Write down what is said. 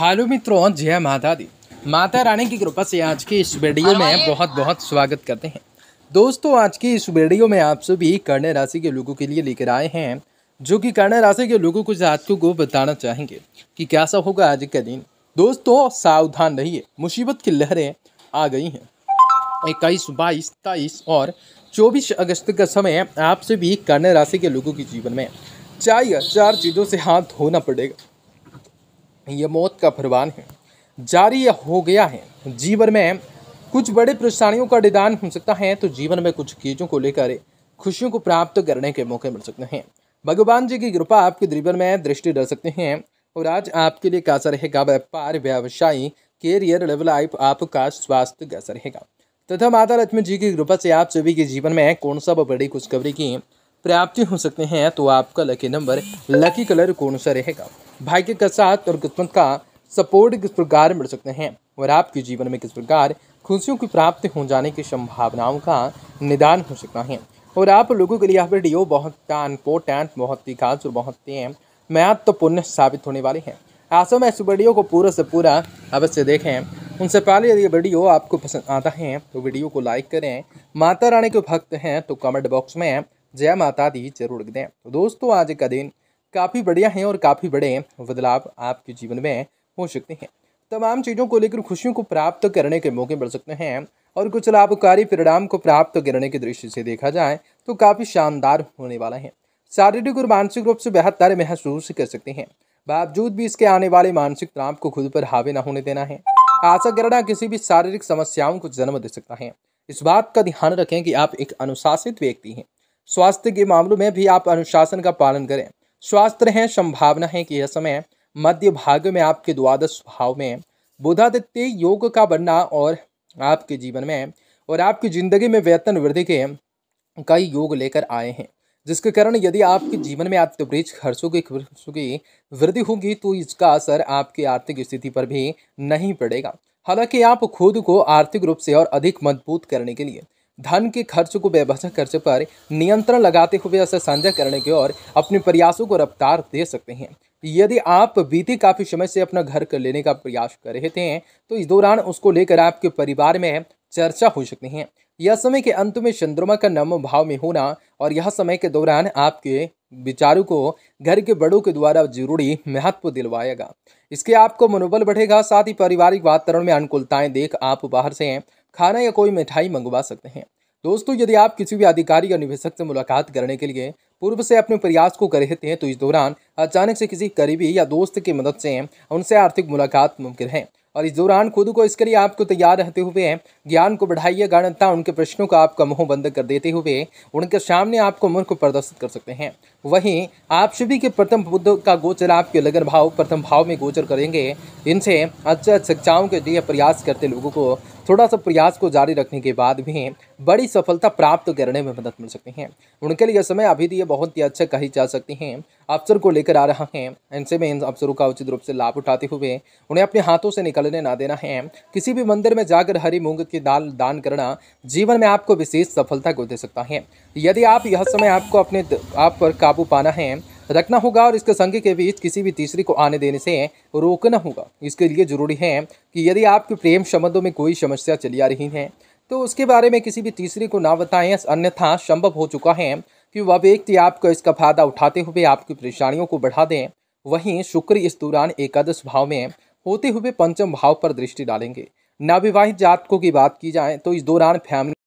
hello मित्रों जय माता दी माता रानी की कृपा से आज के इस वीडियो में बहुत बहुत स्वागत करते हैं दोस्तों आज के इस वीडियो में आप सभी कर्ण राशि के लोगों के लिए लेकर आए हैं जो कि कर्ण राशि के लोगों को जातकों को बताना चाहेंगे कि कैसा होगा आज का दिन दोस्तों सावधान रहिए मुसीबत की लहरें आ गई हैं इक्कीस बाईस तेईस और चौबीस अगस्त का समय आप सभी कर्ण राशि के लोगों के जीवन में चाहिए चार चीज़ों से हाथ धोना पड़ेगा ये मौत का फरमान है जारी हो गया है जीवन में कुछ बड़े परेशानियों का निदान हो सकता है तो जीवन में कुछ चीज़ों को लेकर खुशियों को प्राप्त करने के मौके मिल सकते हैं भगवान जी की कृपा आपके जीवन में दृष्टि डाल सकते हैं और आज आपके लिए कैसा रहेगा व्यापार व्यवसायी कैरियर लेवल लाइफ आपका स्वास्थ्य कैसा रहेगा तथा माता लक्ष्मी जी की कृपा से आप सभी के जीवन में कौन सा बड़ी खुशखबरी की प्राप्ति हो सकते हैं तो आपका लकी नंबर लकी कलर कौन सा रहेगा भाग्य का साथ और किस्मत का सपोर्ट किस प्रकार मिल सकते हैं और आपके जीवन में किस प्रकार खुशियों की प्राप्ति हो जाने की संभावनाओं का निदान हो सकता है और आप लोगों के लिए यह वीडियो बहुत इम्पोर्टेंट बहुत ही खास और बहुत ही महत्वपूर्ण तो साबित होने वाली है आशा में इस वीडियो को पूरा से पूरा अवश्य देखें उनसे पहले यदि वीडियो आपको पसंद आता है तो वीडियो को लाइक करें माता रानी के भक्त हैं तो कमेंट बॉक्स में जय माता दी जरूर दें तो दोस्तों आज का दिन काफ़ी बढ़िया हैं और काफ़ी बड़े बदलाव आपके जीवन में हो सकते हैं तमाम चीज़ों को लेकर खुशियों को प्राप्त करने के मौके बढ़ सकते हैं और कुछ लाभकारी परिणाम को प्राप्त करने की दृष्टि से देखा जाए तो काफ़ी शानदार होने वाला है शारीरिक और मानसिक रूप से बेहतर महसूस कर सकते हैं बावजूद भी इसके आने वाले मानसिक तनाव को खुद पर हावी ना होने देना है आशा करना किसी भी शारीरिक समस्याओं को जन्म दे सकता है इस बात का ध्यान रखें कि आप एक अनुशासित व्यक्ति हैं स्वास्थ्य के मामलों में भी आप अनुशासन का पालन करें स्वास्थ्य है संभावना है कि यह समय मध्य भाग में आपके द्वादश भाव में बुधादित्य योग का बनना और आपके जीवन में और आपकी जिंदगी में वेतन वृद्धि के कई योग लेकर आए हैं जिसके कारण यदि आपके जीवन में वृक्ष खर्चों की खर्चों की वृद्धि होगी तो इसका असर आपकी आर्थिक स्थिति पर भी नहीं पड़ेगा हालांकि आप खुद को आर्थिक रूप से और अधिक मजबूत करने के लिए धन के खर्च को बेवजह खर्च पर नियंत्रण लगाते हुए उसे साझा करने की ओर अपने प्रयासों को रफ्तार दे सकते हैं यदि आप बीते काफ़ी समय से अपना घर कर लेने का प्रयास कर रहे थे तो इस दौरान उसको लेकर आपके परिवार में चर्चा हो सकती है यह समय के अंत में चंद्रमा का नम भाव में होना और यह समय के दौरान आपके विचारों को घर के बड़ों के द्वारा जरूरी महत्व दिलवाएगा इसके आपको मनोबल बढ़ेगा साथ ही पारिवारिक वातावरण में अनुकूलताएं देख आप बाहर से खाना या कोई मिठाई मंगवा सकते हैं दोस्तों यदि आप किसी भी अधिकारी या निवेशक से मुलाकात करने के लिए पूर्व से अपने प्रयास को कर रहते हैं तो इस दौरान अचानक से किसी करीबी या दोस्त की मदद से उनसे आर्थिक मुलाकात मुमकिन है और इस दौरान खुद को इसके लिए आपको तैयार रहते हुए ज्ञान को बढ़ाइए गणता उनके प्रश्नों का आपका मुंह बंद कर देते हुए उनके सामने आपको मूर्ख प्रदर्शित कर सकते हैं वहीं आप सभी के प्रथम बुद्ध का गोचर आपके लगन भाव प्रथम भाव में गोचर करेंगे इनसे अच्छे शिक्षाओं के लिए प्रयास करते लोगों को थोड़ा सा प्रयास को जारी रखने के बाद भी बड़ी सफलता प्राप्त करने में मदद मिल सकती है उनके लिए समय अभी ये बहुत ही अच्छा कही जा सकती हैं अवसर को लेकर आ रहा है ऐसे में इन अवसरों का उचित रूप से लाभ उठाते हुए उन्हें अपने हाथों से निकलने ना देना है किसी भी मंदिर में जाकर हरी मूंग की दाल दान करना जीवन में आपको विशेष सफलता को दे सकता है यदि आप यह समय आपको अपने आप पर काबू पाना है रखना होगा और इसके संघ के बीच किसी भी तीसरे को आने देने से रोकना होगा इसके लिए ज़रूरी है कि यदि आपके प्रेम संबंधों में कोई समस्या चली आ रही है तो उसके बारे में किसी भी तीसरे को ना बताएं अन्यथा संभव हो चुका है कि वह व्यक्ति आपको इसका फायदा उठाते हुए आपकी परेशानियों को बढ़ा दें वहीं शुक्र इस दौरान एकादश भाव में होते हुए पंचम भाव पर दृष्टि डालेंगे नविवाहित जातकों की बात की जाए तो इस दौरान फैमिली